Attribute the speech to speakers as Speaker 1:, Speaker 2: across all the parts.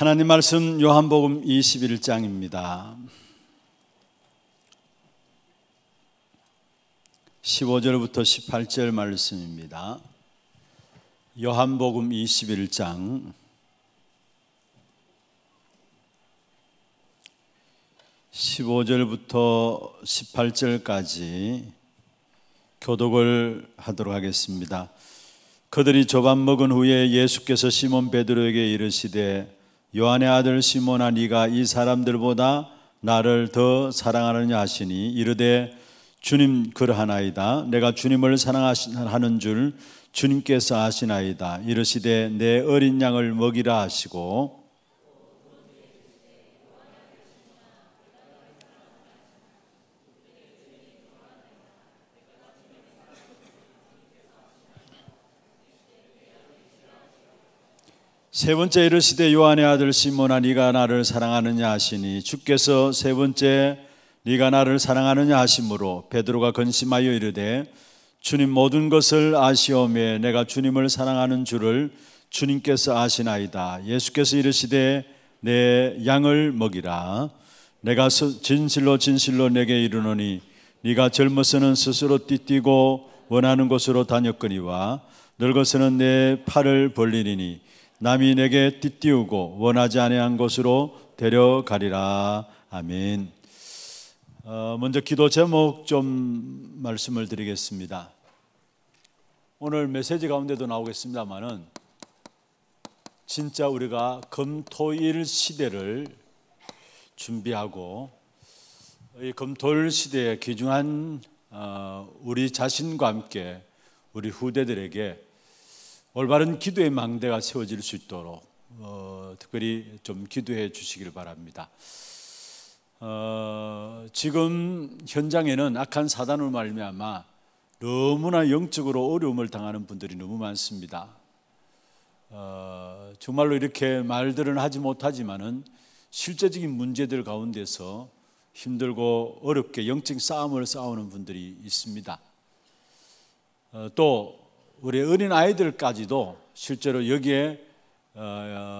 Speaker 1: 하나님 말씀 요한복음 21장입니다. 15절부터 18절 말씀입니다. 요한복음 21장 15절부터 18절까지 교독을 하도록 하겠습니다. 그들이 조밥 먹은 후에 예수께서 시몬 베드로에게 이르시되 요한의 아들 시모나 네가 이 사람들보다 나를 더 사랑하느냐 하시니 이르되 주님 그러하나이다 내가 주님을 사랑하는 줄 주님께서 아시나이다 이르시되 내 어린 양을 먹이라 하시고 세 번째 이르시되 요한의 아들 시몬아 네가 나를 사랑하느냐 하시니 주께서 세 번째 네가 나를 사랑하느냐 하심으로 베드로가 근심하여 이르되 주님 모든 것을 아시오매 내가 주님을 사랑하는 줄을 주님께서 아시나이다 예수께서 이르시되 내 양을 먹이라 내가 진실로 진실로 내게 이르노니 네가 젊어서는 스스로 띠띠고 원하는 곳으로 다녔거니와 늙어서는 내 팔을 벌리니 남이 내게 띠띠우고 원하지 아니한 곳으로 데려가리라. 아멘. 어, 먼저 기도 제목 좀 말씀을 드리겠습니다. 오늘 메시지 가운데도 나오겠습니다만은 진짜 우리가 금토일 시대를 준비하고 이 금토일 시대의 귀중한 어, 우리 자신과 함께 우리 후대들에게 올바른 기도의 망대가 세워질 수 있도록 어, 특별히 좀 기도해 주시길 바랍니다. 어, 지금 현장에는 악한 사단으 말미암아 너무나 영적으로 어려움을 당하는 분들이 너무 많습니다. 어, 정말로 이렇게 말들은 하지 못하지만은 실제적인 문제들 가운데서 힘들고 어렵게 영적 싸움을 싸우는 분들이 있습니다. 어, 또 우리 어린 아이들까지도 실제로 여기에 어,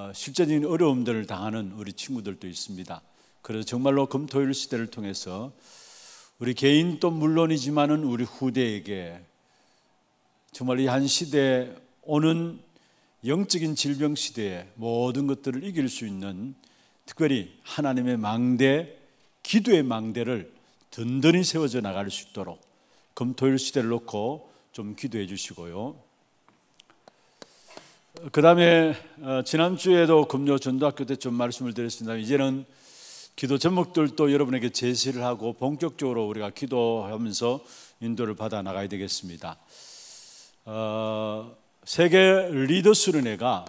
Speaker 1: 어, 실제적인 어려움들을 당하는 우리 친구들도 있습니다. 그래서 정말로 금토일 시대를 통해서 우리 개인도 물론이지만은 우리 후대에게 정말 이 한 시대에 오는 영적인 질병 시대에 모든 것들을 이길 수 있는 특별히 하나님의 망대, 기도의 망대를 든든히 세워져 나갈 수 있도록 금토일 시대를 놓고 좀 기도해 주시고요. 그 다음에 어, 지난주에도 금요 전도학교 때 좀 말씀을 드렸습니다. 이제는 기도 제목들도 여러분에게 제시를 하고 본격적으로 우리가 기도하면서 인도를 받아 나가야 되겠습니다. 어, 세계 리더 수련회가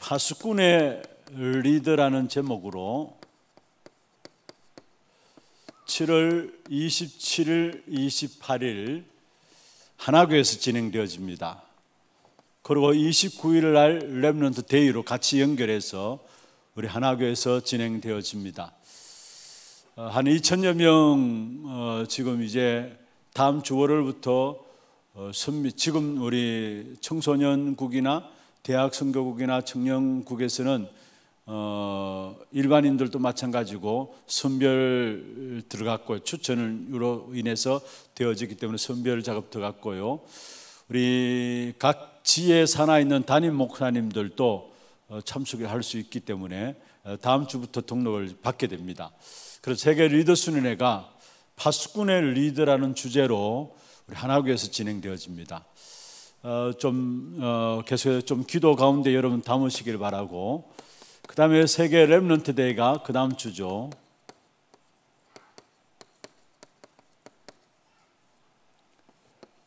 Speaker 1: 파수꾼의 리더라는 제목으로 7월 27일, 28일 하나교에서 진행되어집니다. 그리고 29일 날 랩런트 데이로 같이 연결해서 우리 하나교에서 진행되어집니다. 어, 한 2천여 명 어, 지금 이제 다음 주 월요일부터 어, 지금 우리 청소년국이나 대학 선교국이나 청년국에서는 어, 일반인들도 마찬가지고 선별 들어갔고 추천으로 인해서 되어지기 때문에 선별 작업 들어갔고요. 우리 각 지에 살아 있는 담임 목사님들도 어, 참석을 할 수 있기 때문에 어, 다음 주부터 등록을 받게 됩니다. 그래서 세계 리더 순회가 파수꾼의 리더라는 주제로 우리 하나교에서 진행되어집니다. 어, 좀 어, 계속해서 좀 기도 가운데 여러분 담으시길 바라고. 그 다음에 세계 랩런트 데이가 그 다음 주죠.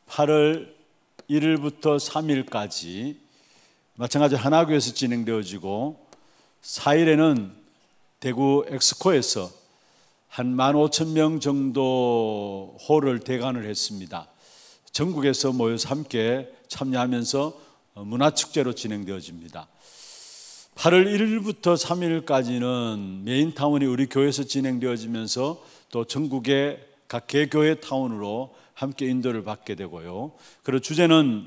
Speaker 1: 8월1일부터3일까지 마찬가지 로 하나교에서 진행되어지고 4일에는 대구 엑스코에서 한만 오천 명 정도 홀을 대관을 했습니다. 전국에서 모여서 함께 참여하면서 문화축제로 진행되어집니다. 8월 1일부터 3일까지는 메인 타운이 우리 교회에서 진행되어지면서 또 전국의 각 개교회 타운으로 함께 인도를 받게 되고요. 그리고 주제는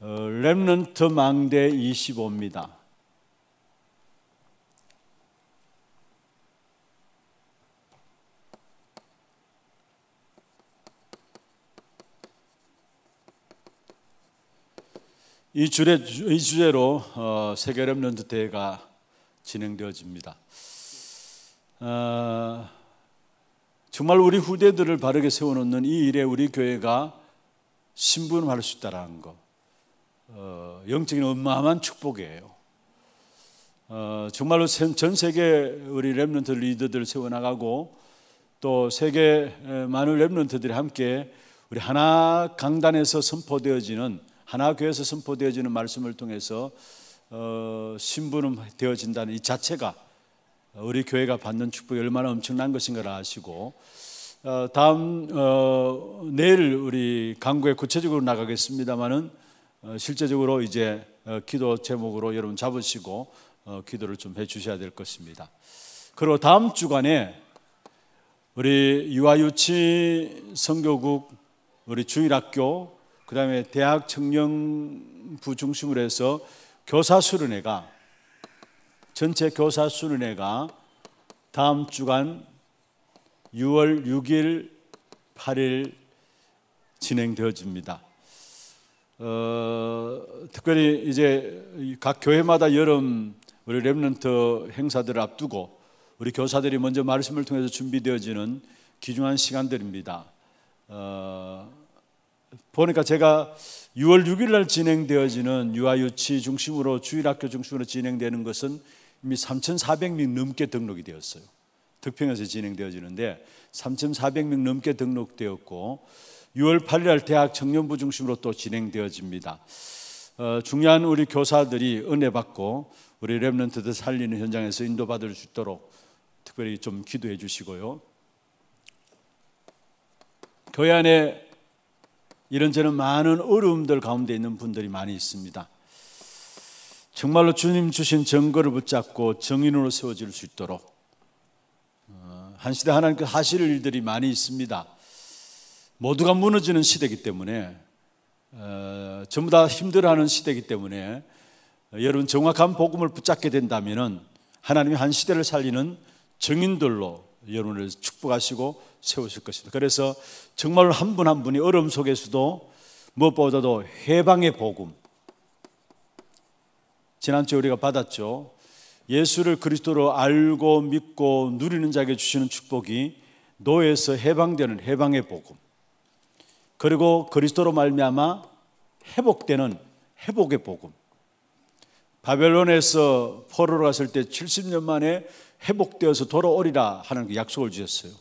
Speaker 1: 어, 렘넌트 망대 25입니다. 이 주제 이 주제로 어, 세계 렘런트 대회가 진행되어집니다. 어, 정말 우리 후대들을 바르게 세워놓는 이 일에 우리 교회가 신분할수 있다라는 거, 어, 영적인 엄마만 축복이에요. 어, 정말로 전 세계 우리 렘런트 리더들 세워나가고 또 세계 많은 렘런트들이 함께 우리 하나 강단에서 선포되어지는 하나교회에서 선포되어지는 말씀을 통해서 어, 신부름 되어진다는 이 자체가 우리 교회가 받는 축복이 얼마나 엄청난 것인가를 아시고 어, 다음 어, 내일 우리 강구에 구체적으로 나가겠습니다만은 어, 실제적으로 이제 어, 기도 제목으로 여러분 잡으시고 어, 기도를 좀 해주셔야 될 것입니다. 그리고 다음 주간에 우리 유아유치 선교국 우리 주일학교 그 다음에 대학 청년부 중심으로 해서 교사 수련회가 전체 교사 수련회가 다음 주간 6월 6일, 8일 진행되어집니다. 어, 특별히 이제 각 교회마다 여름 우리 랩런트 행사들을 앞두고 우리 교사들이 먼저 말씀을 통해서 준비되어지는 귀중한 시간들입니다. 어, 보니까 제가 6월 6일 날 진행되어지는 유아유치 중심으로 주일학교 중심으로 진행되는 것은 이미 3,400명 넘게 등록이 되었어요. 득평에서 진행되어지는데 3,400명 넘게 등록되었고 6월 8일 날 대학 청년부 중심으로 또 진행되어집니다. 어, 중요한 우리 교사들이 은혜 받고 우리 랩런트들 살리는 현장에서 인도받을 수 있도록 특별히 좀 기도해 주시고요. 교회 안에 이런저런 많은 어려움들 가운데 있는 분들이 많이 있습니다. 정말로 주님 주신 정거를 붙잡고 정인으로 세워질 수 있도록 어, 한 시대 하나님께서 하실 일들이 많이 있습니다. 모두가 무너지는 시대이기 때문에 어, 전부 다 힘들어하는 시대이기 때문에 어, 여러분 정확한 복음을 붙잡게 된다면 하나님이 한 시대를 살리는 정인들로 여러분을 축복하시고 세우실 것입니다. 그래서 정말 한 분 한 분이 얼음 속에서도 무엇보다도 해방의 복음. 지난주에 우리가 받았죠. 예수를 그리스도로 알고 믿고 누리는 자에게 주시는 축복이 노에서 해방되는 해방의 복음. 그리고 그리스도로 말미암아 회복되는 회복의 복음. 바벨론에서 포로로 갔을 때 70년 만에 회복되어서 돌아오리라 하는 그 약속을 주셨어요.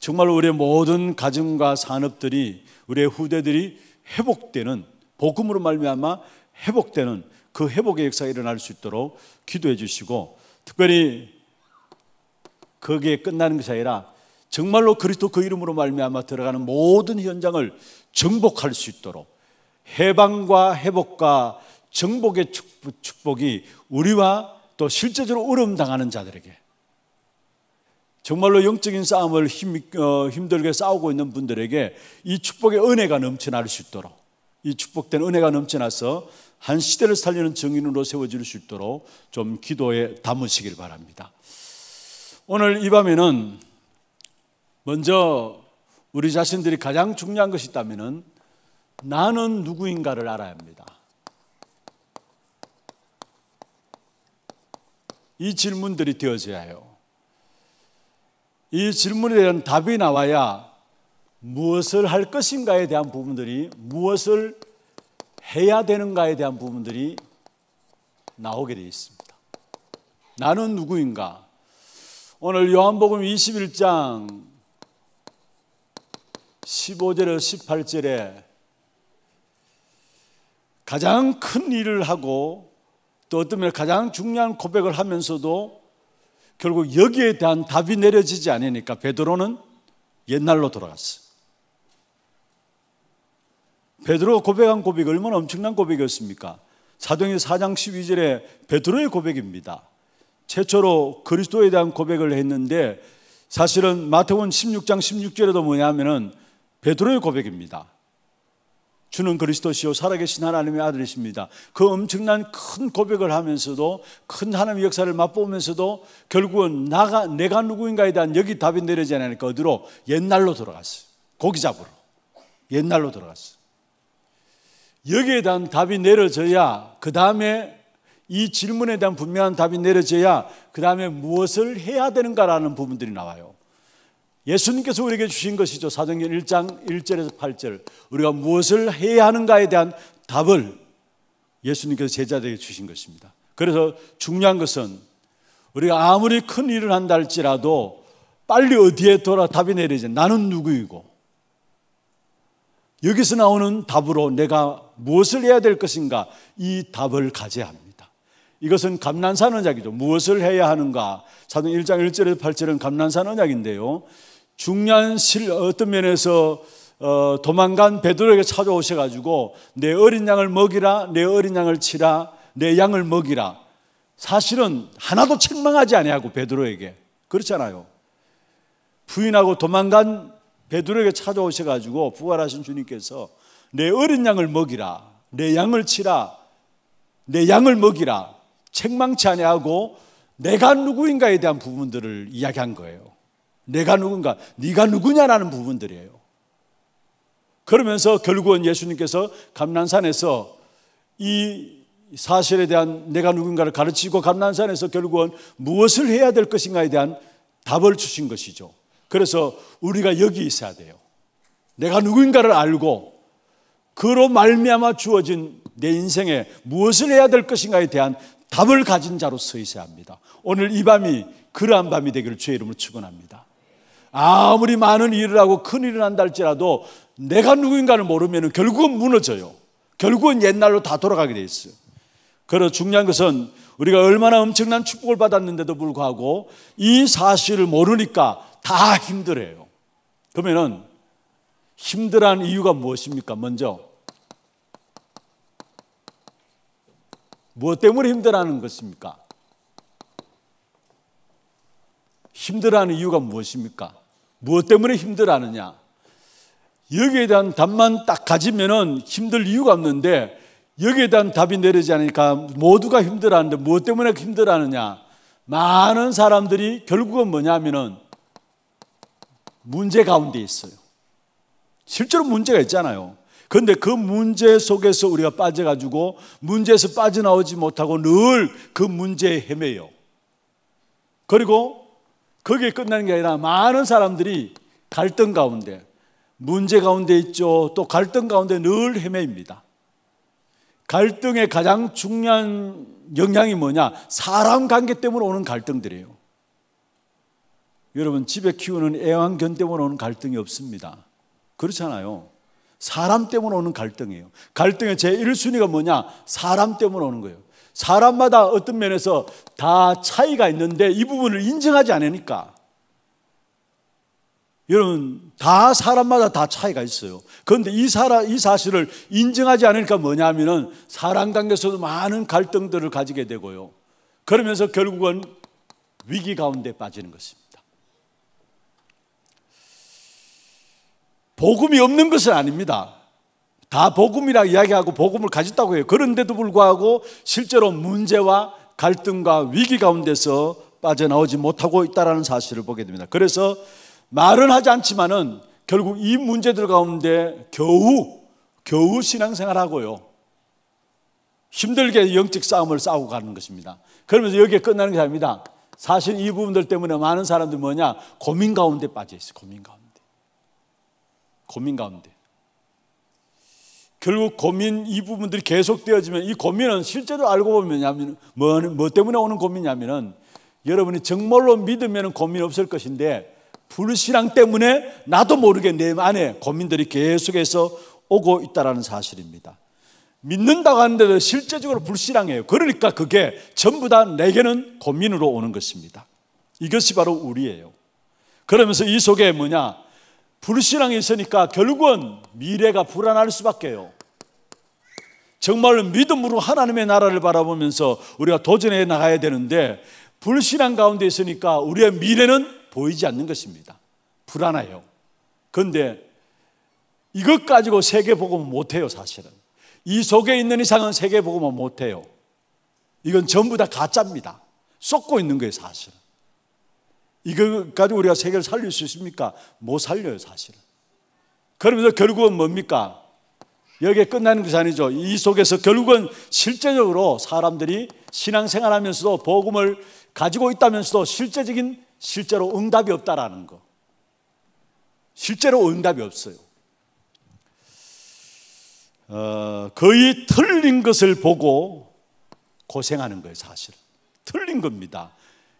Speaker 1: 정말 우리의 모든 가정과 산업들이 우리의 후대들이 회복되는 복음으로 말미암아 회복되는 그 회복의 역사가 일어날 수 있도록 기도해 주시고 특별히 거기에 끝나는 것이 아니라 정말로 그리스도 그 이름으로 말미암아 들어가는 모든 현장을 정복할 수 있도록 해방과 회복과 정복의 축복이 우리와 또 실제적으로 어려움 당하는 자들에게 정말로 영적인 싸움을 힘, 어, 힘들게 싸우고 있는 분들에게 이 축복의 은혜가 넘쳐날 수 있도록 이 축복된 은혜가 넘쳐나서 한 시대를 살리는 증인으로 세워질 수 있도록 좀 기도에 담으시길 바랍니다. 오늘 이 밤에는 먼저 우리 자신들이 가장 중요한 것이 있다면 나는 누구인가를 알아야 합니다. 이 질문들이 되어져야 해요. 이 질문에 대한 답이 나와야 무엇을 할 것인가에 대한 부분들이 무엇을 해야 되는가에 대한 부분들이 나오게 되어 있습니다. 나는 누구인가? 오늘 요한복음 21장 1 5절 18절에 가장 큰 일을 하고 또 어떤 면 가장 중요한 고백을 하면서도 결국 여기에 대한 답이 내려지지 않으니까 베드로는 옛날로 돌아갔어요. 베드로가 고백한 고백이 얼마나 엄청난 고백이었습니까? 사도행 4장 12절에 베드로의 고백입니다. 최초로 그리스도에 대한 고백을 했는데 사실은 마태복음 16장 16절에도 뭐냐면은 베드로의 고백입니다. 주는 그리스도시요 살아계신 하나님의 아들이십니다. 그 엄청난 큰 고백을 하면서도 큰 하나님의 역사를 맛보면서도 결국은 나가 내가 누구인가에 대한 여기 답이 내려지 않으니까 어디로 옛날로 돌아갔어요. 고기 잡으러 옛날로 돌아갔어요. 여기에 대한 답이 내려져야 그 다음에 이 질문에 대한 분명한 답이 내려져야 그 다음에 무엇을 해야 되는가라는 부분들이 나와요. 예수님께서 우리에게 주신 것이죠. 사정행전 1장 1절에서 8절. 우리가 무엇을 해야 하는가에 대한 답을 예수님께서 제자들에게 주신 것입니다. 그래서 중요한 것은 우리가 아무리 큰 일을 한다 할지라도 빨리 어디에 돌아 답이 내려지 나는 누구이고 여기서 나오는 답으로 내가 무엇을 해야 될 것인가 이 답을 가져야 합니다. 이것은 감난산 언약이죠. 무엇을 해야 하는가? 사도 1장 1절에서 8절은 감난산 언약인데요. 중요한 실 어떤 면에서 어, 도망간 베드로에게 찾아오셔 가지고 내 어린 양을 먹이라 내 어린 양을 치라 내 양을 먹이라 사실은 하나도 책망하지 아니하고 베드로에게 그렇잖아요. 부인하고 도망간 베드로에게 찾아오셔 가지고 부활하신 주님께서 내 어린 양을 먹이라 내 양을 치라 내 양을 먹이라 책망치 아니하고 내가 누구인가에 대한 부분들을 이야기한 거예요. 내가 누군가, 네가 누구냐라는 부분들이에요. 그러면서 결국은 예수님께서 감난산에서 이 사실에 대한 내가 누군가를 가르치고 감난산에서 결국은 무엇을 해야 될 것인가에 대한 답을 주신 것이죠. 그래서 우리가 여기 있어야 돼요. 내가 누군가를 알고 그로 말미암아 주어진 내 인생에 무엇을 해야 될 것인가에 대한 답을 가진 자로 서 있어야 합니다. 오늘 이 밤이 그러한 밤이 되기를 주의 이름으로 축원합니다. 아무리 많은 일을 하고 큰 일을 한다 할지라도 내가 누구인가를 모르면 결국은 무너져요. 결국은 옛날로 다 돌아가게 돼 있어요. 그래서 중요한 것은 우리가 얼마나 엄청난 축복을 받았는데도 불구하고 이 사실을 모르니까 다 힘들어요. 그러면은 힘들한 이유가 무엇입니까? 먼저 무엇 때문에 힘들하는 것입니까? 힘들어하는 이유가 무엇입니까? 무엇 때문에 힘들어하느냐? 여기에 대한 답만 딱 가지면은 힘들 이유가 없는데 여기에 대한 답이 내리지 않으니까 모두가 힘들어하는데 무엇 때문에 힘들어하느냐? 많은 사람들이 결국은 뭐냐면은 문제 가운데 있어요. 실제로 문제가 있잖아요. 그런데 그 문제 속에서 우리가 빠져가지고 문제에서 빠져나오지 못하고 늘 그 문제에 헤매요. 그리고 거기에 끝나는 게 아니라 많은 사람들이 갈등 가운데, 문제 가운데 있죠. 또 갈등 가운데 늘 헤매입니다. 갈등의 가장 중요한 영향이 뭐냐? 사람 관계 때문에 오는 갈등들이에요. 여러분, 집에 키우는 애완견 때문에 오는 갈등이 없습니다. 그렇잖아요. 사람 때문에 오는 갈등이에요. 갈등의 제1순위가 뭐냐? 사람 때문에 오는 거예요. 사람마다 어떤 면에서 다 차이가 있는데 이 부분을 인정하지 않으니까 여러분 다 사람마다 다 차이가 있어요. 그런데 이 사라 이 사실을 인정하지 않으니까 뭐냐면은 사랑 관계에서도 많은 갈등들을 가지게 되고요. 그러면서 결국은 위기 가운데 빠지는 것입니다. 복음이 없는 것은 아닙니다. 다 복음이라 이야기하고 복음을 가졌다고 해요. 그런데도 불구하고 실제로 문제와 갈등과 위기 가운데서 빠져나오지 못하고 있다라는 사실을 보게 됩니다. 그래서 말은 하지 않지만은 결국 이 문제들 가운데 겨우 겨우 신앙생활하고요. 힘들게 영적 싸움을 싸우고 가는 것입니다. 그러면서 여기에 끝나는 게 아닙니다. 사실 이 부분들 때문에 많은 사람들이 뭐냐? 고민 가운데 빠져 있어. 요 고민 가운데. 고민 가운데. 결국 고민 이 부분들이 계속되어지면 이 고민은 실제로 알고 보면 뭐, 뭐 때문에 오는 고민이냐면은 여러분이 정말로 믿으면 고민 없을 것인데 불신앙 때문에 나도 모르게 내 안에 고민들이 계속해서 오고 있다는 사실입니다. 믿는다고 하는데도 실제적으로 불신앙이에요. 그러니까 그게 전부 다 내게는 고민으로 오는 것입니다. 이것이 바로 우리예요. 그러면서 이 속에 뭐냐? 불신앙이 있으니까 결국은 미래가 불안할 수밖에요. 정말 믿음으로 하나님의 나라를 바라보면서 우리가 도전해 나가야 되는데 불신앙 가운데 있으니까 우리의 미래는 보이지 않는 것입니다. 불안해요. 그런데 이것 가지고 세계복음은 못해요, 사실은. 이 속에 있는 이상은 세계복음은 못해요. 이건 전부 다 가짜입니다. 쏟고 있는 거예요, 사실은. 이거 까지 우리가 세계를 살릴 수 있습니까? 못 살려요, 사실은. 그러면서 결국은 뭡니까? 여기에 끝나는 것이 아니죠. 이 속에서 결국은 실제적으로 사람들이 신앙생활 하면서도 복음을 가지고 있다면서도 실제적인 실제로 응답이 없다라는 거. 실제로 응답이 없어요. 어, 거의 틀린 것을 보고 고생하는 거예요, 사실은. 틀린 겁니다.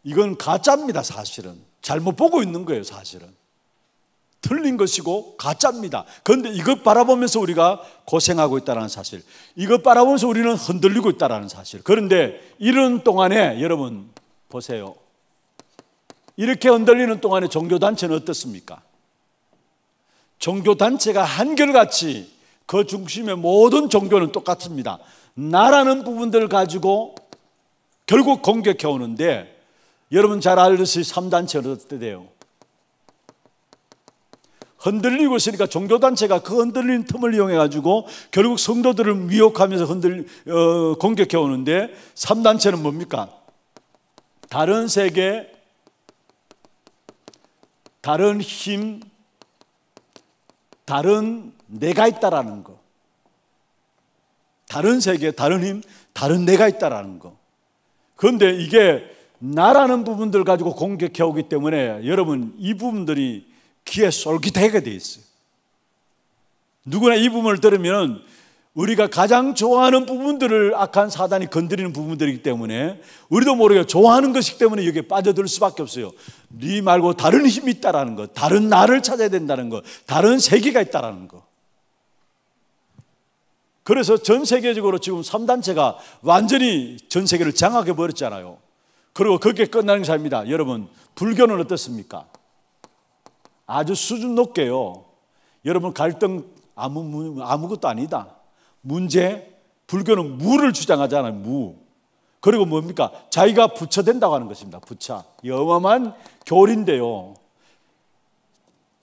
Speaker 1: 이건 가짜입니다, 사실은. 잘못 보고 있는 거예요, 사실은. 틀린 것이고 가짜입니다. 그런데 이것 바라보면서 우리가 고생하고 있다는 사실, 이것 바라보면서 우리는 흔들리고 있다는 사실. 그런데 이런 동안에 여러분 보세요. 이렇게 흔들리는 동안에 종교단체는 어떻습니까? 종교단체가 한결같이 그 중심의 모든 종교는 똑같습니다. 나라는 부분들을 가지고 결국 공격해 오는데 여러분 잘 알듯이 3단체는 어떻게 돼요? 흔들리고 있으니까 종교단체가 그 흔들린 틈을 이용해가지고 결국 성도들을 위협하면서 흔들, 어, 공격해 오는데 3단체는 뭡니까? 다른 세계, 다른 힘, 다른 내가 있다라는 거. 다른 세계, 다른 힘, 다른 내가 있다라는 거. 그런데 이게 나라는 부분들 가지고 공격해 오기 때문에 여러분 이 부분들이 귀에 쏠깃하게돼 있어요. 누구나 이 부분을 들으면 우리가 가장 좋아하는 부분들을 악한 사단이 건드리는 부분들이기 때문에 우리도 모르게 좋아하는 것이기 때문에 여기에 빠져들 수밖에 없어요. 네 말고 다른 힘이 있다라는 것, 다른 나를 찾아야 된다는 것, 다른 세계가 있다라는 것. 그래서 전 세계적으로 지금 3단체가 완전히 전 세계를 장악해 버렸잖아요. 그리고 그게 끝나는 사입니다. 여러분, 불교는 어떻습니까? 아주 수준 높게요. 여러분 갈등 아무, 아무것도 아니다. 문제, 불교는 무를 주장하잖아요. 무. 그리고 뭡니까? 자기가 부처된다고 하는 것입니다. 부처. 영험한 교리인데요.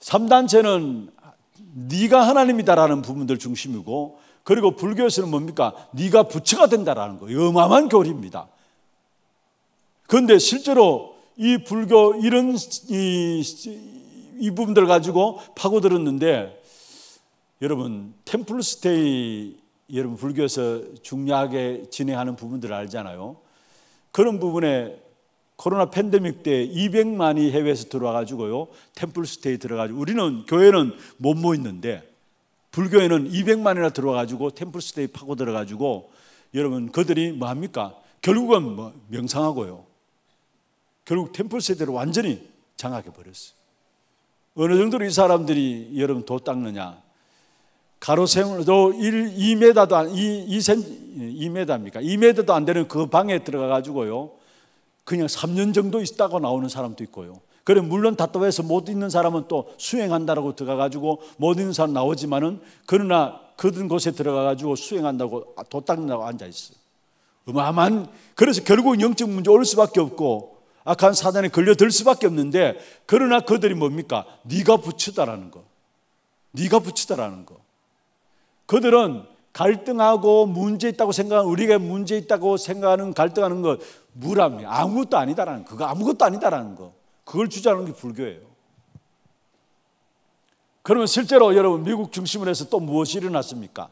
Speaker 1: 3단체는 네가 하나님이다라는 부분들 중심이고 그리고 불교에서는 뭡니까? 네가 부처가 된다라는 거영험한 교리입니다. 그런데 실제로 이 불교 이런 이이 부분들 가지고 파고들었는데 여러분 템플 스테이 여러분 불교에서 중요하게 진행하는 부분들을 알잖아요. 그런 부분에 코로나 팬데믹 때 200만이 해외에서 들어와 가지고요. 템플 스테이 들어가 지고 우리는 교회는 못 모였는데 불교에는 200만이나 들어와 가지고 템플 스테이 파고 들어 가지고 여러분 그들이 뭐 합니까? 결국은 뭐 명상하고요. 결국 템플 세대를 완전히 장악해 버렸어요. 어느 정도로 이 사람들이 여러분 도 닦느냐? 가로세우도 1, 2m도 안, 2, 2 2m입니까? 2m도 안 되는 그 방에 들어가가지고요. 그냥 3년 정도 있다고 나오는 사람도 있고요. 그래, 물론 답답해서 못 있는 사람은 또 수행한다라고 들어가가지고 못 있는 사람 나오지만은 그러나 그든 곳에 들어가가지고 수행한다고 아, 도 닦는다고 앉아있어요. 어마어마한, 그래서 결국 영적 문제 올 수밖에 없고 악한 사단에 걸려들 수밖에 없는데 그러나 그들이 뭡니까? 네가 붙이다라는 거. 네가 붙이다라는 거. 그들은 갈등하고 문제 있다고 생각하는 우리가 문제 있다고 생각하는 갈등하는 것무라니 아무것도 아니다라는 거. 그거 아무것도 아니다라는 거. 그걸 주장하는 게 불교예요. 그러면 실제로 여러분 미국 중심으로 해서 또 무엇이 일어났습니까?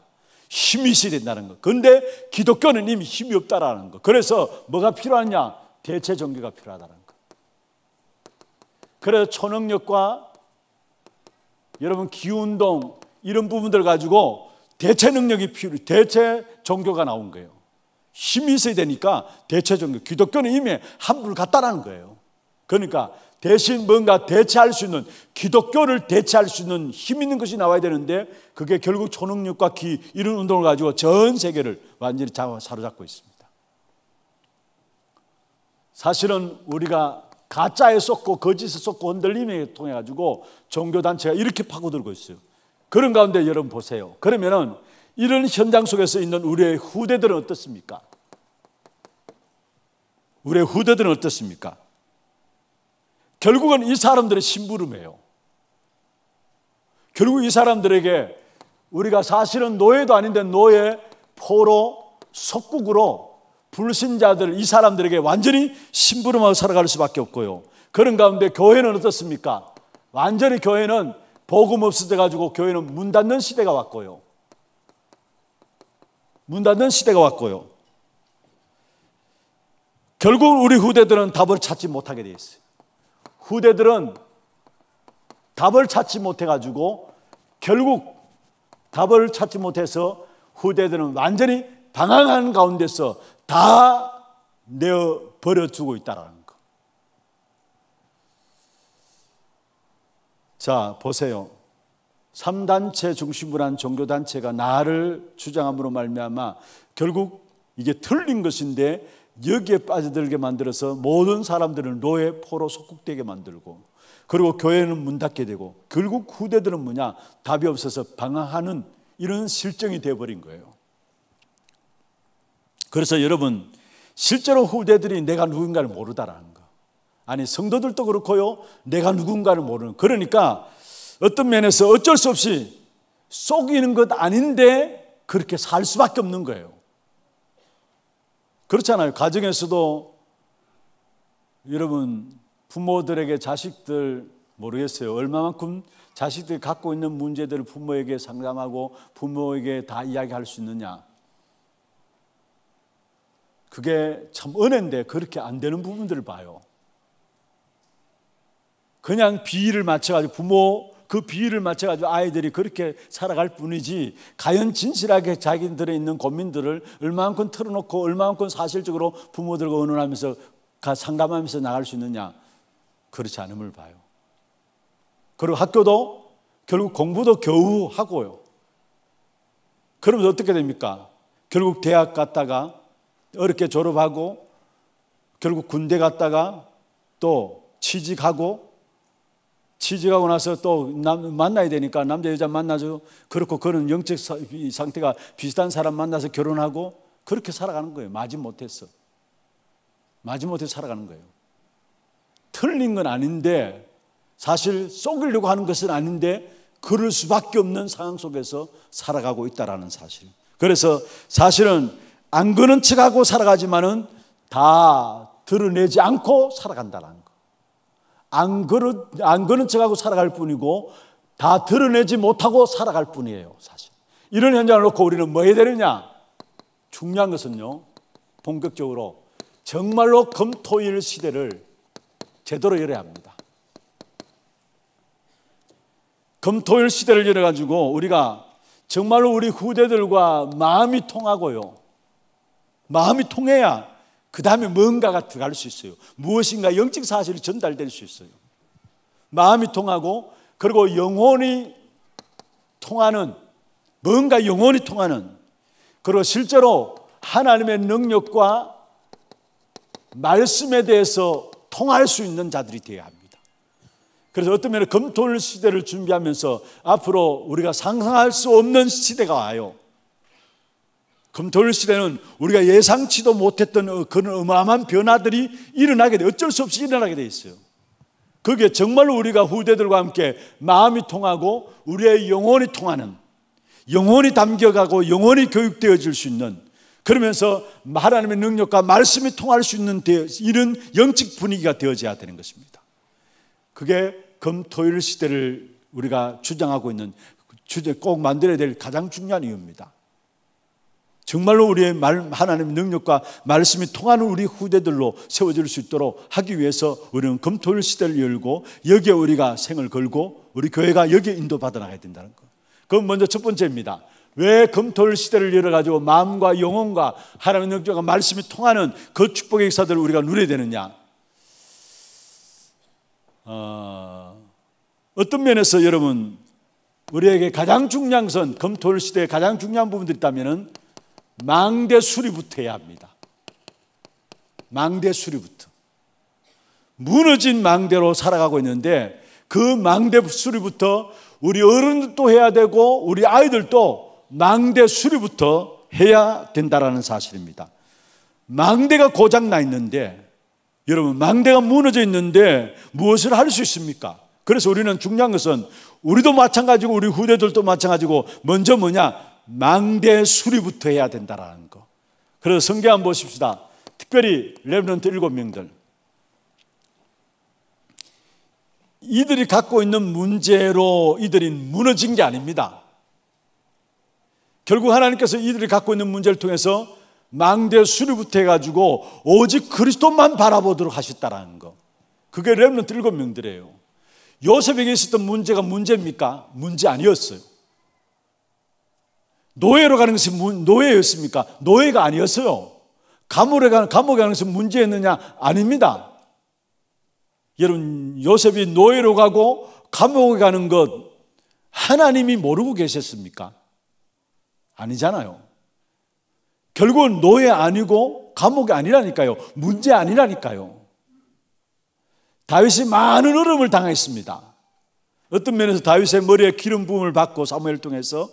Speaker 1: 힘이 있어야 된다는 거. 근데 기독교는 이미 힘이 없다라는 거. 그래서 뭐가 필요하냐? 대체 종교가 필요하다는 것. 그래서 초능력과 여러분 기운동 이런 부분들 가지고 대체 능력이 필요, 대체 종교가 나온 거예요. 힘이 있어야 되니까 대체 종교. 기독교는 이미 함부로 다라는 거예요. 그러니까 대신 뭔가 대체할 수 있는 기독교를 대체할 수 있는 힘 있는 것이 나와야 되는데 그게 결국 초능력과 기 이런 운동을 가지고 전 세계를 완전히 사로잡고 있습니다. 사실은 우리가 가짜에 속고 거짓에 속고 흔들림에 통해 가지고 종교 단체가 이렇게 파고들고 있어요. 그런 가운데 여러분 보세요. 그러면은 이런 현장 속에서 있는 우리의 후대들은 어떻습니까? 우리의 후대들은 어떻습니까? 결국은 이 사람들의 심부름이에요. 결국 이 사람들에게 우리가 사실은 노예도 아닌데 노예, 포로, 속국으로 불신자들, 이 사람들에게 완전히 심부름하고 살아갈 수밖에 없고요. 그런 가운데 교회는 어떻습니까? 완전히 교회는 복음 없어져가지고 교회는 문 닫는 시대가 왔고요. 문 닫는 시대가 왔고요. 결국 우리 후대들은 답을 찾지 못하게 되어 있어요. 후대들은 답을 찾지 못해가지고 결국 답을 찾지 못해서 후대들은 완전히 방황하는 가운데서 다 내어 버려두고 있다라는 거. 자, 보세요. 3단체 중심으로 한 종교단체가 나를 주장함으로 말미암아 결국 이게 틀린 것인데 여기에 빠져들게 만들어서 모든 사람들을 노예 포로 속국되게 만들고 그리고 교회는 문 닫게 되고 결국 후대들은 뭐냐 답이 없어서 방황하는 이런 실정이 되어버린 거예요. 그래서 여러분 실제로 후대들이 내가 누군가를 모르다라는 거. 아니 성도들도 그렇고요. 내가 누군가를 모르는. 그러니까 어떤 면에서 어쩔 수 없이 속이는 것 아닌데 그렇게 살 수밖에 없는 거예요. 그렇잖아요. 가정에서도 여러분 부모들에게 자식들 모르겠어요. 얼마만큼 자식들이 갖고 있는 문제들을 부모에게 상담하고 부모에게 다 이야기할 수 있느냐. 그게 참 은혜인데 그렇게 안 되는 부분들을 봐요. 그냥 비위를 맞춰가지고 부모 그 비위를 맞춰가지고 아이들이 그렇게 살아갈 뿐이지 과연 진실하게 자기들에 있는 고민들을 얼마만큼 틀어놓고 얼마만큼 사실적으로 부모들과 의논하면서 상담하면서 나갈 수 있느냐 그렇지 않음을 봐요. 그리고 학교도 결국 공부도 겨우 하고요. 그러면 어떻게 됩니까? 결국 대학 갔다가 어렵게 졸업하고 결국 군대 갔다가 또 취직하고 취직하고 나서 또 남, 만나야 되니까 남자 여자 만나죠 그렇고 그런 영적 사, 상태가 비슷한 사람 만나서 결혼하고 그렇게 살아가는 거예요. 맞지 못했어. 맞지 못해 살아가는 거예요. 틀린 건 아닌데 사실 속이려고 하는 것은 아닌데 그럴 수밖에 없는 상황 속에서 살아가고 있다라는 사실. 그래서 사실은 안그는 척하고 살아가지만은 다 드러내지 않고 살아간다는 거. 안 그런, 안 그런 척하고 살아갈 뿐이고 다 드러내지 못하고 살아갈 뿐이에요, 사실. 이런 현장을 놓고 우리는 뭐 해야 되느냐? 중요한 것은요, 본격적으로 정말로 검토일 시대를 제대로 열어야 합니다. 검토일 시대를 열어가지고 우리가 정말로 우리 후대들과 마음이 통하고요. 마음이 통해야 그 다음에 뭔가가 들어갈 수 있어요. 무엇인가 영적 사실이 전달될 수 있어요. 마음이 통하고 그리고 영혼이 통하는 뭔가 영혼이 통하는 그리고 실제로 하나님의 능력과 말씀에 대해서 통할 수 있는 자들이 되어야 합니다. 그래서 어떤 면에 검토 시대를 준비하면서 앞으로 우리가 상상할 수 없는 시대가 와요. 금토일 시대는 우리가 예상치도 못했던 어, 그런 어마어마한 변화들이 일어나게 돼 어쩔 수 없이 일어나게 돼 있어요. 그게 정말로 우리가 후대들과 함께 마음이 통하고 우리의 영혼이 통하는 영혼이 담겨가고 영혼이 교육되어질 수 있는 그러면서 하나님의 능력과 말씀이 통할 수 있는 이런 영적 분위기가 되어져야 되는 것입니다. 그게 금토일 시대를 우리가 주장하고 있는 주제 꼭 만들어야 될 가장 중요한 이유입니다. 정말로 우리의 말, 하나님의 능력과 말씀이 통하는 우리 후대들로 세워질 수 있도록 하기 위해서 우리는 검토일 시대를 열고 여기에 우리가 생을 걸고 우리 교회가 여기에 인도받아 나가야 된다는 거. 그건 먼저 첫 번째입니다. 왜 검토일 시대를 열어가지고 마음과 영혼과 하나님의 능력과 말씀이 통하는 그 축복의 역사들을 우리가 누려야 되느냐? 어, 어떤 면에서 여러분 우리에게 가장 중요한 것은 검토일 시대의 가장 중요한 부분들이 있다면은 망대 수리부터 해야 합니다. 망대 수리부터. 무너진 망대로 살아가고 있는데 그 망대 수리부터 우리 어른들도 해야 되고 우리 아이들도 망대 수리부터 해야 된다라는 사실입니다. 망대가 고장 나 있는데 여러분 망대가 무너져 있는데 무엇을 할 수 있습니까? 그래서 우리는 중요한 것은 우리도 마찬가지고 우리 후대들도 마찬가지고 먼저 뭐냐 망대 수리부터 해야 된다라는 거. 그래서 성경 한번 보십시다. 특별히 레브런트 일곱 명들. 이들이 갖고 있는 문제로 이들이 무너진 게 아닙니다. 결국 하나님께서 이들이 갖고 있는 문제를 통해서 망대 수리부터 해가지고 오직 그리스도만 바라보도록 하셨다라는 거. 그게 레렘런트 일곱 명들이에요. 요셉에게 있었던 문제가 문제입니까? 문제 아니었어요. 노예로 가는 것이 노예였습니까? 노예가 아니었어요. 감옥에 가는, 감옥에 가는 것은 문제였느냐? 아닙니다. 여러분, 요셉이 노예로 가고 감옥에 가는 것, 하나님이 모르고 계셨습니까? 아니잖아요. 결국은 노예 아니고 감옥이 아니라니까요. 문제 아니라니까요. 다윗이 많은 어려을 당했습니다. 어떤 면에서 다윗의 머리에 기름 부음을 받고 사무엘 통해서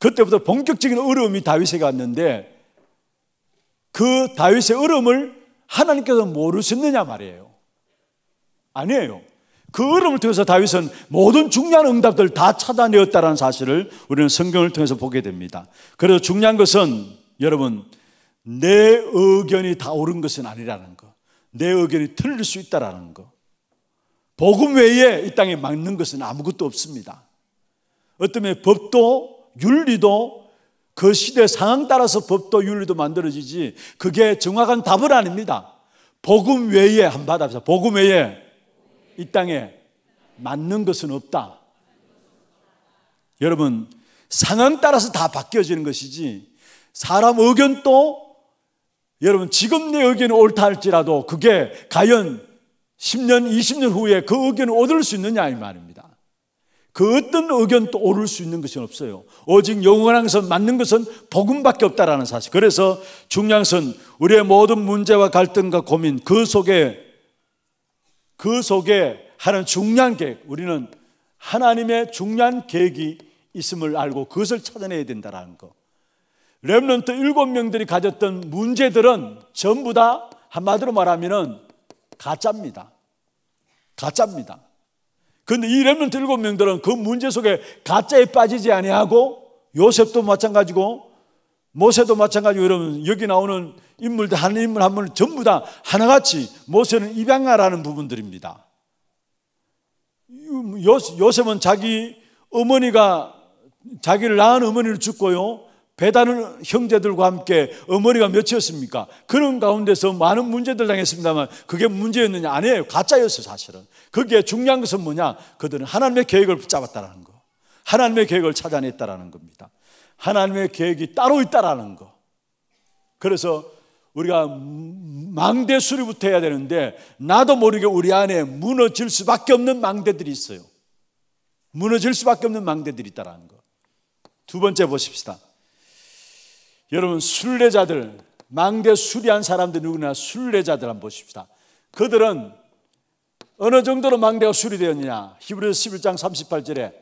Speaker 1: 그때부터 본격적인 어려움이 다윗에게 왔는데 그 다윗의 어려움을 하나님께서 모르셨느냐 말이에요. 아니에요. 그 어려움을 통해서 다윗은 모든 중요한 응답들다 찾아내었다는 사실을 우리는 성경을 통해서 보게 됩니다. 그래서 중요한 것은 여러분 내 의견이 다 옳은 것은 아니라는 것. 내 의견이 틀릴 수 있다라는 것. 복음 외에 이 땅에 맞는 것은 아무것도 없습니다. 어떤 법도 윤리도 그 시대 상황 따라서 법도 윤리도 만들어지지 그게 정확한 답은 아닙니다. 복음 외에 한번 합시다. 복음 외에 이 땅에 맞는 것은 없다. 여러분 상황 따라서 다 바뀌어지는 것이지 사람 의견도 여러분 지금 내 의견이 옳다 할지라도 그게 과연 10년, 20년 후에 그 의견을 얻을 수 있느냐 이 말입니다. 그 어떤 의견도 오를 수 있는 것은 없어요. 오직 영원한 것 맞는 것은 복음밖에 없다라는 사실. 그래서 중요한 우리의 모든 문제와 갈등과 고민 그 속에 그 속에 하는 중요 계획 우리는 하나님의 중요 계획이 있음을 알고 그것을 찾아내야 된다라는 거. 렘넌트 일곱 명들이 가졌던 문제들은 전부 다 한마디로 말하면은 가짜입니다. 가짜입니다. 근데이 렘넌트 일곱 명들은 그 문제 속에 가짜에 빠지지 아니하고 요셉도 마찬가지고 모세도 마찬가지고 여러분 여기 나오는 인물들 한 인물 한 분을 전부 다 하나같이 모세는 입양아라는 부분들입니다. 요셉은 자기 어머니가 자기를 낳은 어머니를 죽고요. 배다는 형제들과 함께 어머니가 몇이었습니까? 그런 가운데서 많은 문제들 당했습니다만 그게 문제였느냐? 아니에요. 가짜였어요, 사실은. 그게 중요한 것은 뭐냐? 그들은 하나님의 계획을 붙잡았다라는 거. 하나님의 계획을 찾아냈다라는 겁니다. 하나님의 계획이 따로 있다라는 거. 그래서 우리가 망대 수리부터 해야 되는데 나도 모르게 우리 안에 무너질 수밖에 없는 망대들이 있어요. 무너질 수밖에 없는 망대들이 있다라는 거. 두 번째 보십시다. 여러분 순례자들 망대 수리한 사람들 누구나 순례자들 한번 보십시다. 그들은 어느 정도로 망대가 수리되었느냐? 히브리서 11장 38절에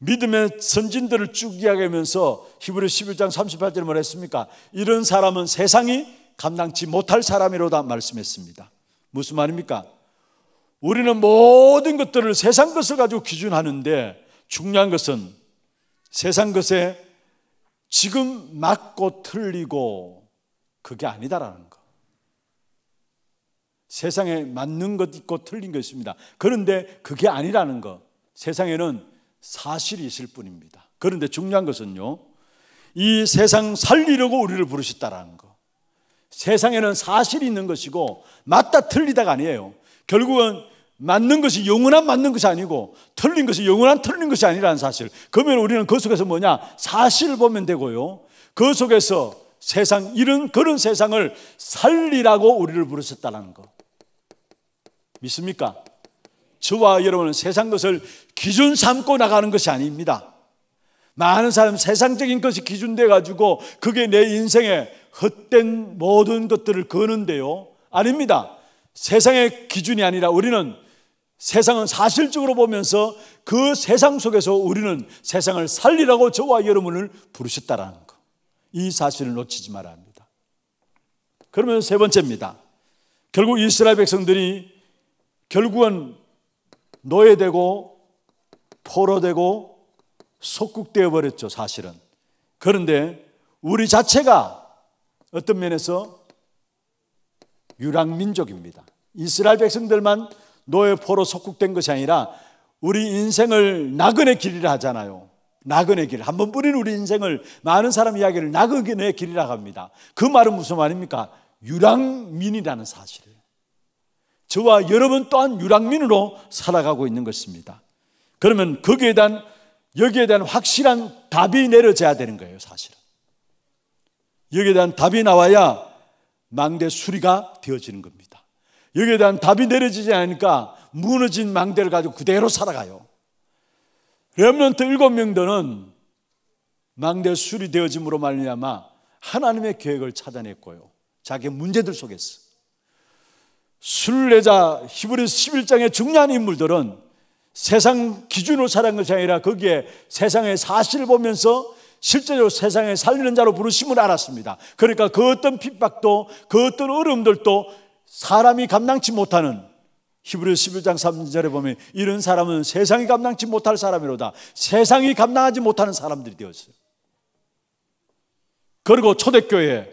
Speaker 1: 믿음의 선진들을 쭉 이야기하면서 히브리 11장 38절에 뭐라 습니까 이런 사람은 세상이 감당치 못할 사람이로다 말씀했습니다. 무슨 말입니까? 우리는 모든 것들을 세상 것을 가지고 기준하는데 중요한 것은 세상 것에 지금 맞고 틀리고 그게 아니다라는 거. 세상에 맞는 것 있고 틀린 것입니다. 그런데 그게 아니라는 거. 세상에는 사실이 있을 뿐입니다. 그런데 중요한 것은요. 이 세상 살리려고 우리를 부르셨다라는 거. 세상에는 사실이 있는 것이고 맞다 틀리다가 아니에요. 결국은 맞는 것이 영원한 맞는 것이 아니고 틀린 것이 영원한 틀린 것이 아니라는 사실. 그러면 우리는 그 속에서 뭐냐? 사실을 보면 되고요. 그 속에서 세상 이런 그런 세상을 살리라고 우리를 부르셨다는 거. 믿습니까? 저와 여러분은 세상 것을 기준 삼고 나가는 것이 아닙니다. 많은 사람 세상적인 것이 기준돼 가지고 그게 내 인생에 헛된 모든 것들을 거는데요. 아닙니다. 세상의 기준이 아니라 우리는 세상은 사실적으로 보면서 그 세상 속에서 우리는 세상을 살리라고 저와 여러분을 부르셨다라는 거. 이 사실을 놓치지 말아야 합니다. 그러면 세 번째입니다. 결국 이스라엘 백성들이 결국은 노예되고 포로되고 속국되어 버렸죠, 사실은. 그런데 우리 자체가 어떤 면에서 유랑민족입니다. 이스라엘 백성들만 노예 포로 속국된 것이 아니라 우리 인생을 낙은의 길이라 하잖아요. 낙은의 길. 한번뿐인 우리 인생을 많은 사람 이야기를 낙은의 길이라 고 합니다. 그 말은 무슨 말입니까? 유랑민이라는 사실이에요. 저와 여러분 또한 유랑민으로 살아가고 있는 것입니다. 그러면 거기에 대한 여기에 대한 확실한 답이 내려져야 되는 거예요, 사실은. 여기에 대한 답이 나와야 망대 수리가 되어지는 겁니다. 여기에 대한 답이 내려지지 않으니까 무너진 망대를 가지고 그대로 살아가요. 렘런트 일곱 명들은 망대 술이 되어짐으로 말미암아 하나님의 계획을 찾아냈고요. 자기 문제들 속에서 순례자 히브리 11장의 중요한 인물들은 세상 기준으로 살아간 것이 아니라 거기에 세상의 사실을 보면서 실제로 세상에 살리는 자로 부르심을 알았습니다. 그러니까 그 어떤 핍박도 그 어떤 어려움들도 사람이 감당치 못하는 히브리 11장 3절에 보면 이런 사람은 세상이 감당치 못할 사람이로다. 세상이 감당하지 못하는 사람들이 되었어요. 그리고 초대교회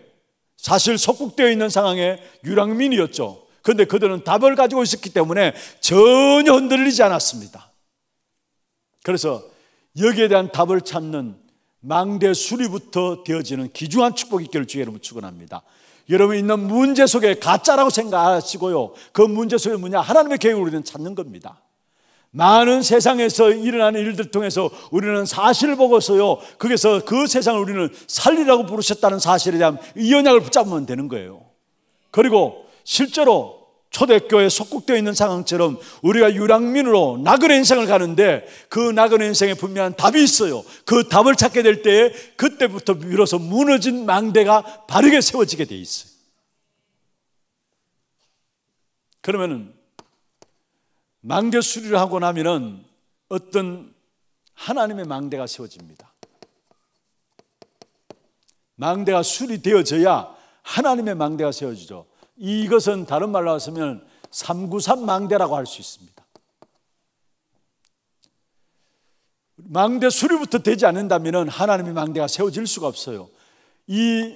Speaker 1: 사실 속국되어 있는 상황에 유랑민이었죠. 그런데 그들은 답을 가지고 있었기 때문에 전혀 흔들리지 않았습니다. 그래서 여기에 대한 답을 찾는 망대 수리부터 되어지는 기중한 축복이 있기를 주의 여러분 축원합니다. 여러분 이 있는 문제 속에 가짜라고 생각하시고요. 그 문제 속에 뭐냐? 하나님의 계획을 우리는 찾는 겁니다. 많은 세상에서 일어나는 일들 통해서 우리는 사실을 보고서요. 거기서 그 세상을 우리는 살리라고 부르셨다는 사실에 대한 이 언약을 붙잡으면 되는 거예요. 그리고 실제로 초대교회 속국되어 있는 상황처럼 우리가 유랑민으로 나그네 인생을 가는데 그 나그네 인생에 분명한 답이 있어요. 그 답을 찾게 될 때에 그때부터 비로서 무너진 망대가 바르게 세워지게 돼 있어요. 그러면은 망대 수리를 하고 나면은 어떤 하나님의 망대가 세워집니다. 망대가 수리되어져야 하나님의 망대가 세워지죠. 이것은 다른 말로 하면 시393 망대라고 할 수 있습니다. 망대 수리부터 되지 않는다면 하나님의 망대가 세워질 수가 없어요. 이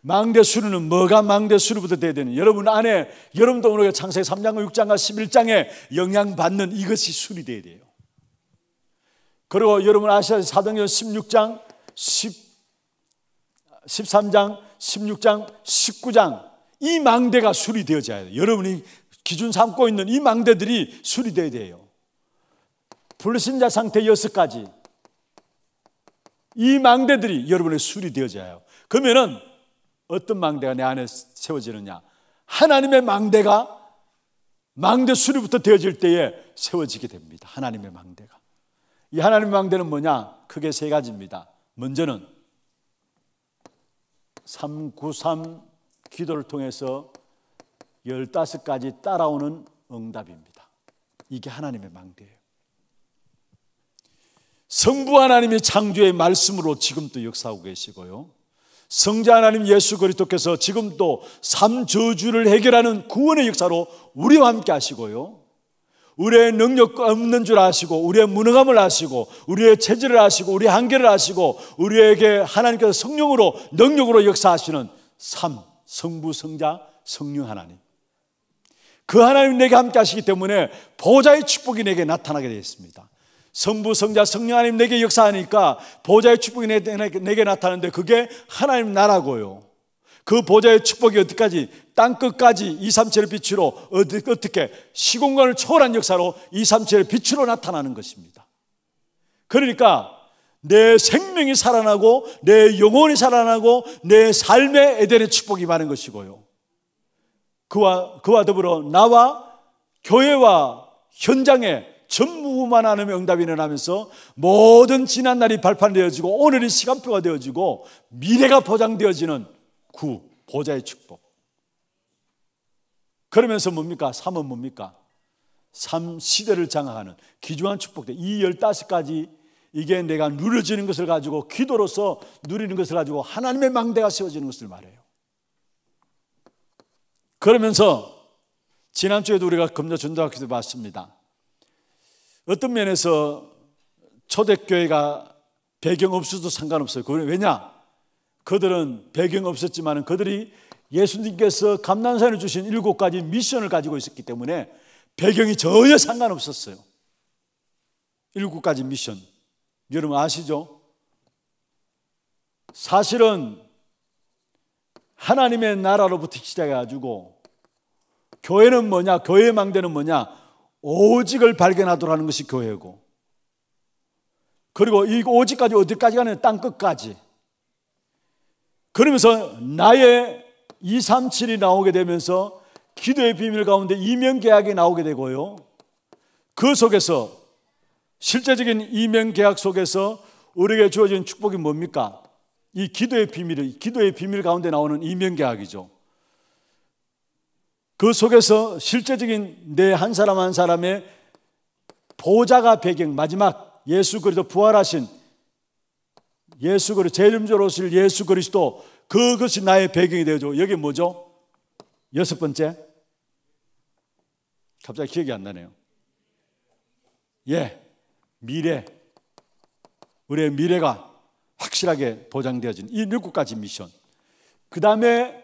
Speaker 1: 망대 수리는 뭐가 망대 수리부터 돼야 되는 여러분 안에 여러분도 오늘 창세 3장과 6장과 11장에 영향받는 이것이 수리돼야 돼요. 그리고 여러분 아시아 사도행전 16장 10, 13장 16장 19장 이 망대가 수리되어져야 돼요. 여러분이 기준 삼고 있는 이 망대들이 수리되어야 돼요. 불신자 상태 여섯 가지. 이 망대들이 여러분의 수리되어져야 해요. 그러면은 어떤 망대가 내 안에 세워지느냐? 하나님의 망대가 망대 수리부터 되어질 때에 세워지게 됩니다. 하나님의 망대가. 이 하나님의 망대는 뭐냐? 크게 세 가지입니다. 먼저는 393 기도를 통해서 15가지 따라오는 응답입니다. 이게 하나님의 망대예요. 성부 하나님의 창조의 말씀으로 지금도 역사하고 계시고요. 성자 하나님 예수 그리스도께서 지금도 삼 저주를 해결하는 구원의 역사로 우리와 함께 하시고요. 우리의 능력 없는 줄 아시고 우리의 무능함을 아시고 우리의 체질을 아시고 우리의 한계를 아시고 우리에게 하나님께서 성령으로 능력으로 역사하시는 삶 성부, 성자, 성령 하나님. 그 하나님 내게 함께 하시기 때문에 보좌의 축복이 내게 나타나게 되어 습니다 성부, 성자, 성령 하나님 내게 역사하니까 보좌의 축복이 내게, 나타나는데 그게 하나님 나라고요. 그 보좌의 축복이 어디까지 땅끝까지 2, 3층의 빛으로 어떻게 시공간을 초월한 역사로 2, 3층의 빛으로 나타나는 것입니다. 그러니까 내 생명이 살아나고 내 영혼이 살아나고 내 삶의 에덴의 축복이 많은 것이고요. 그와 그와 더불어 나와 교회와 현장에 전무만 하나 응답이 일어나면서 모든 지난 날이 발판되어지고 오늘이 시간표가 되어지고 미래가 보장되어지는 구 보좌의 축복. 그러면서 뭡니까? 삶은 뭡니까? 삶 시대를 장악하는 기중한 축복들. 이열다 가지 이게 내가 누려지는 것을 가지고 기도로서 누리는 것을 가지고 하나님의 망대가 세워지는 것을 말해요. 그러면서 지난주에도 우리가 금요 전도학교도 봤습니다. 어떤 면에서 초대교회가 배경 없어도 상관없어요. 왜냐? 그들은 배경 없었지만 그들이 예수님께서 감난산에 주신 일곱 가지 미션을 가지고 있었기 때문에 배경이 전혀 상관없었어요. 일곱 가지 미션. 여러분 아시죠? 사실은 하나님의 나라로부터 시작해가지고 교회는 뭐냐? 교회의 망대는 뭐냐? 오직을 발견하도록 하는 것이 교회고 그리고 이 오직까지 어디까지 가는 땅끝까지 그러면서 나의 237이 나오게 되면서 기도의 비밀 가운데 이면 계약이 나오게 되고요. 그 속에서 실제적인 이명 계약 속에서 우리에게 주어진 축복이 뭡니까? 이 기도의 비밀이 기도의 비밀 가운데 나오는 이명 계약이죠. 그 속에서 실제적인 내 한 사람 한 사람의 보좌가 배경 마지막 예수 그리스도 부활하신 예수 그리스도 재림절 오실 예수 그리스도 그것이 나의 배경이 되죠. 여기 뭐죠? 여섯 번째. 갑자기 기억이 안 나네요. 예. 미래, 우리의 미래가 확실하게 보장되어진 이 일곱 가지 미션. 그 다음에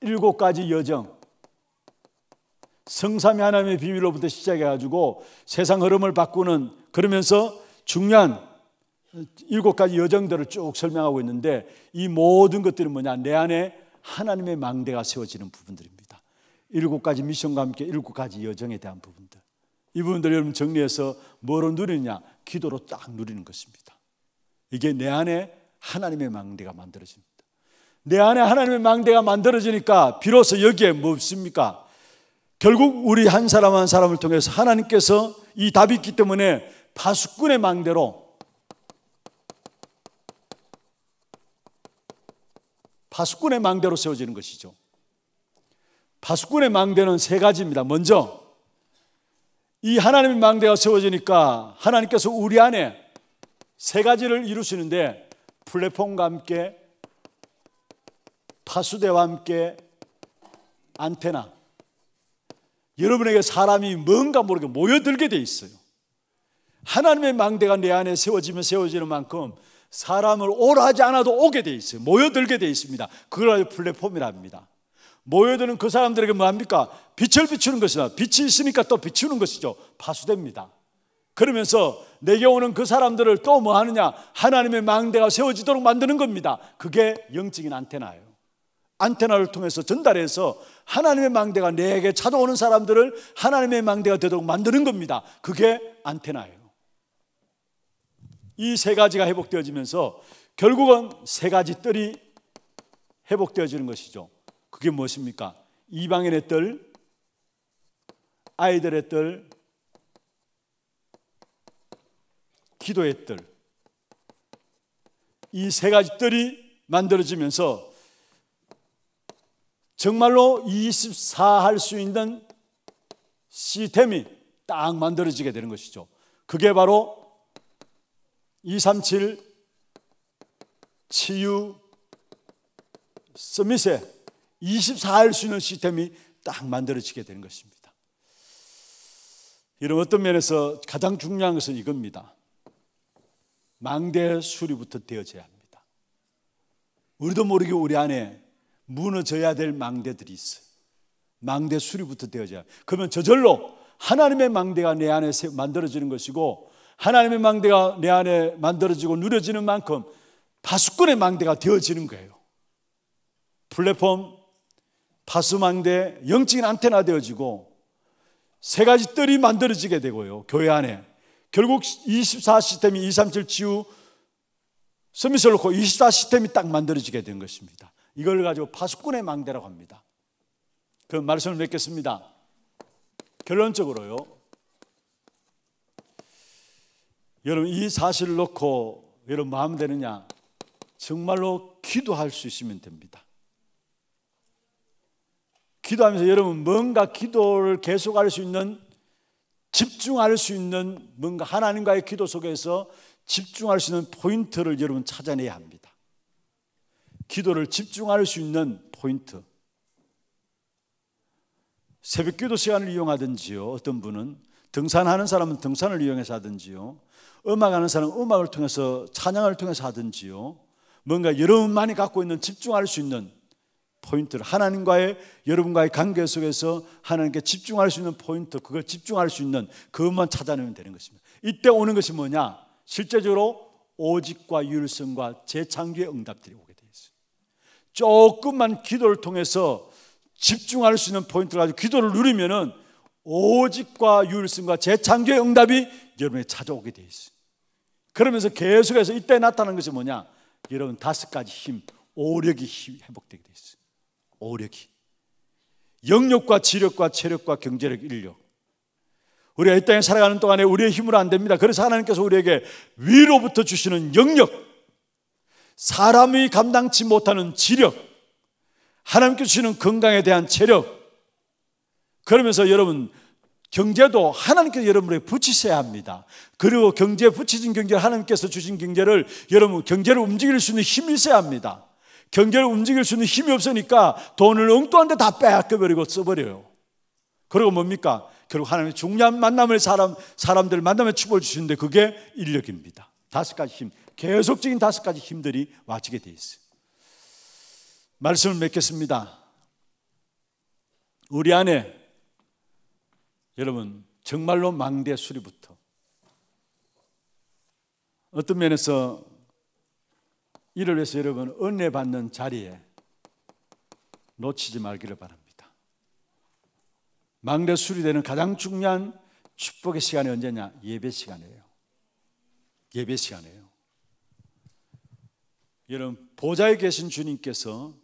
Speaker 1: 일곱 가지 여정. 성삼위 하나님의 비밀로부터 시작해가지고 세상 흐름을 바꾸는 그러면서 중요한 일곱 가지 여정들을 쭉 설명하고 있는데 이 모든 것들은 뭐냐? 내 안에 하나님의 망대가 세워지는 부분들입니다. 일곱 가지 미션과 함께 일곱 가지 여정에 대한 부분들. 이 부분들 여러분 정리해서 뭐로 누리냐? 기도로 딱 누리는 것입니다. 이게 내 안에 하나님의 망대가 만들어집니다. 내 안에 하나님의 망대가 만들어지니까 비로소 여기에 뭡니까? 뭐 결국 우리 한 사람 한 사람을 통해서 하나님께서 이 답이 있기 때문에 파수꾼의 망대로 파수꾼의 망대로 세워지는 것이죠. 파수꾼의 망대는 세 가지입니다. 먼저 이 하나님의 망대가 세워지니까 하나님께서 우리 안에 세 가지를 이루시는데 플랫폼과 함께 파수대와 함께 안테나 여러분에게 사람이 뭔가 모르게 모여들게 돼 있어요. 하나님의 망대가 내 안에 세워지면 세워지는 만큼 사람을 오라 하지 않아도 오게 돼 있어요. 모여들게 돼 있습니다. 그걸 플랫폼이라 합니다. 모여드는 그 사람들에게 뭐합니까? 빛을 비추는 것이나 빛이 있으니까 또 비추는 것이죠. 파수됩니다. 그러면서 내게 오는 그 사람들을 또 뭐 하느냐? 하나님의 망대가 세워지도록 만드는 겁니다. 그게 영적인 안테나예요. 안테나를 통해서 전달해서 하나님의 망대가 내게 찾아오는 사람들을 하나님의 망대가 되도록 만드는 겁니다. 그게 안테나예요. 이 세 가지가 회복되어지면서 결국은 세 가지 뜰이 회복되어지는 것이죠. 그게 무엇입니까? 이방인의 뜰, 아이들의 뜰, 기도의 뜰. 이 세 가지 뜰이 만들어지면서 정말로 24할 수 있는 시스템이 딱 만들어지게 되는 것이죠. 그게 바로 237 치유 스미세 24할 수 있는 시스템이 딱 만들어지게 되는 것입니다. 이런 어떤 면에서 가장 중요한 것은 이겁니다. 망대 수리부터 되어져야 합니다. 우리도 모르게 우리 안에 무너져야 될 망대들이 있어. 망대 수리부터 되어져야. 합니다. 그러면 저절로 하나님의 망대가 내 안에 만들어지는 것이고 하나님의 망대가 내 안에 만들어지고 누려지는 만큼 파수꾼의 망대가 되어지는 거예요. 플랫폼 파수망대 영적인 안테나 되어지고 세 가지 뜰이 만들어지게 되고요. 교회 안에. 결국 24 시스템이 237 지우 서밋을 놓고 24 시스템이 딱 만들어지게 된 것입니다. 이걸 가지고 파수꾼의 망대라고 합니다. 그 말씀을 맺겠습니다. 결론적으로요. 여러분 이 사실을 놓고 여러분 마음 되느냐? 정말로 기도할 수 있으면 됩니다. 기도하면서 여러분 뭔가 기도를 계속할 수 있는 집중할 수 있는 뭔가 하나님과의 기도 속에서 집중할 수 있는 포인트를 여러분 찾아내야 합니다. 기도를 집중할 수 있는 포인트. 새벽 기도 시간을 이용하든지요. 어떤 분은 등산하는 사람은 등산을 이용해서 하든지요. 음악하는 사람은 음악을 통해서 찬양을 통해서 하든지요. 뭔가 여러분만이 갖고 있는 집중할 수 있는 포인트를 하나님과의 여러분과의 관계 속에서 하나님께 집중할 수 있는 포인트 그걸 집중할 수 있는 그것만 찾아내면 되는 것입니다. 이때 오는 것이 뭐냐? 실제적으로 오직과 율성과 재창조의 응답들이 오게 되어 있어요. 조금만 기도를 통해서 집중할 수 있는 포인트를 가지고 기도를 누리면은 오직과 율성과 재창조의 응답이 여러분에 찾아오게 되어 있어요. 그러면서 계속해서 이때 나타나는 것이 뭐냐? 여러분 다섯 가지 힘, 오력이 회복되게 되어 있어요. 오력이 영력과 지력과 체력과 경제력, 인력 우리가 이 땅에 살아가는 동안에 우리의 힘으로 안 됩니다 그래서 하나님께서 우리에게 위로부터 주시는 영력 사람이 감당치 못하는 지력 하나님께서 주시는 건강에 대한 체력 그러면서 여러분 경제도 하나님께서 여러분에게 붙이셔야 합니다. 그리고 경제에 붙이신 경제를 하나님께서 주신 경제를 여러분 경제를 움직일 수 있는 힘이 있어야 합니다. 경제를 움직일 수 있는 힘이 없으니까 돈을 엉뚱한 데 다 빼앗겨버리고 써버려요. 그리고 뭡니까? 결국 하나님의 중요한 만남을 사람, 사람들 만남에 축복을 주시는데 그게 인력입니다. 다섯 가지 힘, 계속적인 다섯 가지 힘들이 와지게 돼 있어요. 말씀을 맺겠습니다. 우리 안에 여러분 정말로 망대 수리부터 어떤 면에서 이를 위해서 여러분 은혜 받는 자리에 놓치지 말기를 바랍니다. 망대 수리되는 가장 중요한 축복의 시간이 언제냐? 예배 시간이에요. 예배 시간이에요. 여러분 보좌에 계신 주님께서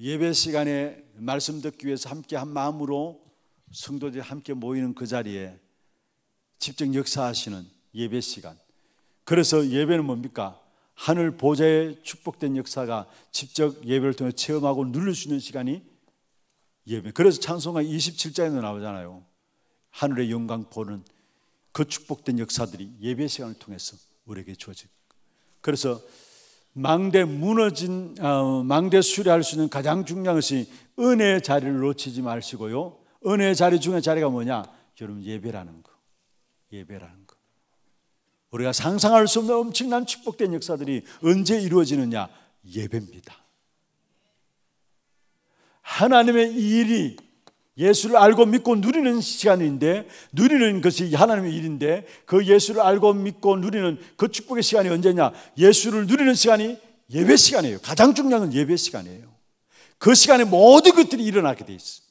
Speaker 1: 예배 시간에 말씀 듣기 위해서 함께 한 마음으로 성도들이 함께 모이는 그 자리에 집중 역사하시는 예배 시간. 그래서 예배는 뭡니까? 하늘 보좌의 축복된 역사가 직접 예배를 통해 체험하고 누릴수있는 시간이 예배. 그래서 찬송가 27장에도 나오잖아요. 하늘의 영광 보는 그 축복된 역사들이 예배 시간을 통해서 우리에게 주어지 그래서 망대 무너진 어, 망대 수리할 수 있는 가장 중요한 것이 은혜의 자리를 놓치지 마시고요. 은혜의 자리 중에 자리가 뭐냐? 여러분 예배라는 거. 예배라는 거. 우리가 상상할 수 없는 엄청난 축복된 역사들이 언제 이루어지느냐? 예배입니다. 하나님의 일이 예수를 알고 믿고 누리는 시간인데 누리는 것이 하나님의 일인데 그 예수를 알고 믿고 누리는 그 축복의 시간이 언제냐? 예수를 누리는 시간이 예배 시간이에요. 가장 중요한 건 예배 시간이에요. 그 시간에 모든 것들이 일어나게 돼 있어.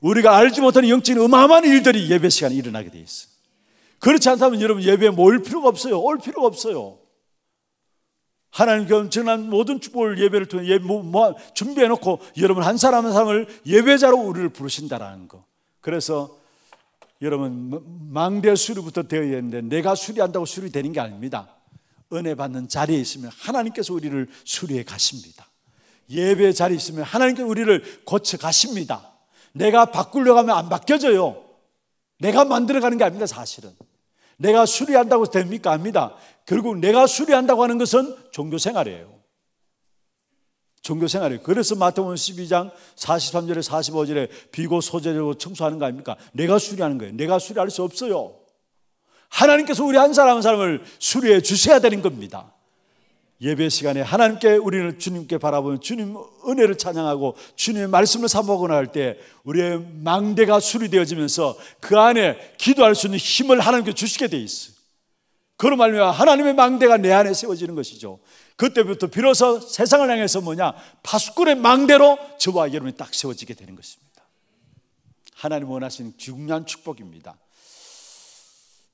Speaker 1: 우리가 알지 못하는 영적인 어마어마한 일들이 예배 시간에 일어나게 돼 있어. 그렇지 않다면 여러분 예배에 모일 필요가 없어요. 올 필요가 없어요. 하나님께 엄청난 모든 축복을 예배를 통해 예배, 뭐, 뭐, 준비해놓고 여러분 한 사람 한 사람을 예배자로 우리를 부르신다라는 거. 그래서 여러분 망대 수리부터 되어 있는데 내가 수리한다고 수리되는 게 아닙니다. 은혜 받는 자리에 있으면 하나님께서 우리를 수리해 가십니다. 예배 자리에 있으면 하나님께서 우리를 고쳐 가십니다. 내가 바꾸려고 하면 안 바뀌어져요. 내가 만들어 가는 게 아닙니다, 사실은. 내가 수리한다고 됩니까? 압니다. 결국 내가 수리한다고 하는 것은 종교생활이에요. 종교생활이에요. 그래서 마태복음 12장 43절에 45절에 비고 소재로 청소하는 거 아닙니까? 내가 수리하는 거예요. 내가 수리할 수 없어요. 하나님께서 우리 한 사람 한 사람을 수리해 주셔야 되는 겁니다. 예배 시간에 하나님께 우리를 주님께 바라보는 주님 은혜를 찬양하고 주님의 말씀을 사모하고 나갈 때 우리의 망대가 수리되어지면서 그 안에 기도할 수 있는 힘을 하나님께 주시게 돼 있어. 그로 말미 하나님의 망대가 내 안에 세워지는 것이죠. 그때부터 비로소 세상을 향해서 뭐냐 파수꾼의 망대로 저와 여러분이 딱 세워지게 되는 것입니다. 하나님 원하시 중요한 축복입니다.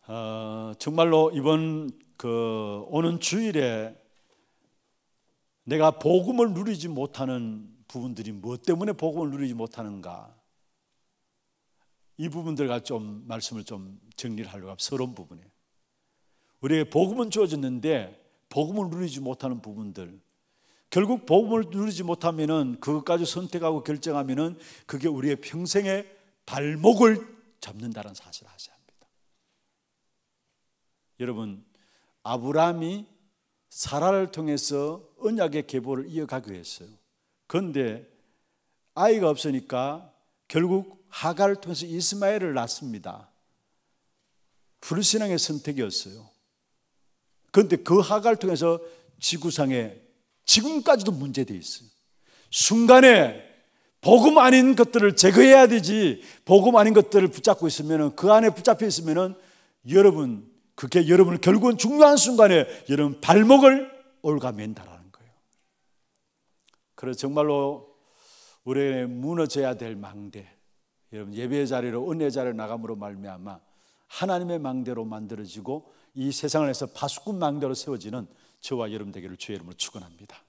Speaker 1: 어, 정말로 이번 그 오는 주일에 내가 복음을 누리지 못하는 부분들이 무엇 뭐 때문에 복음을 누리지 못하는가? 이 부분들과 좀 말씀을 좀 정리를 하려고 합니다. 서론 부분에. 우리에 복음은 주어졌는데 복음을 누리지 못하는 부분들. 결국 복음을 누리지 못하면은 그것까지 선택하고 결정하면은 그게 우리의 평생의 발목을 잡는다는 사실을 아셔야 합니다. 여러분, 아브라함이 사라를 통해서 언약의 계보를 이어가기로 했어요. 그런데 아이가 없으니까 결국 하가를 통해서 이스마엘을 낳습니다. 불신앙의 선택이었어요. 그런데 그 하가를 통해서 지구상에 지금까지도 문제돼 있어요. 순간에 복음 아닌 것들을 제거해야 되지 복음 아닌 것들을 붙잡고 있으면 그 안에 붙잡혀 있으면 여러분 그게 여러분을 결국은 중요한 순간에 여러분 발목을 올가맨다라 그래서 정말로 우리에게 무너져야 될 망대, 여러분 예배의 자리로 은혜 의 자리로 나감으로 말미암아 하나님의 망대로 만들어지고 이 세상에서 파수꾼 망대로 세워지는 저와 여러분 되기를 주의 이름으로 축원합니다.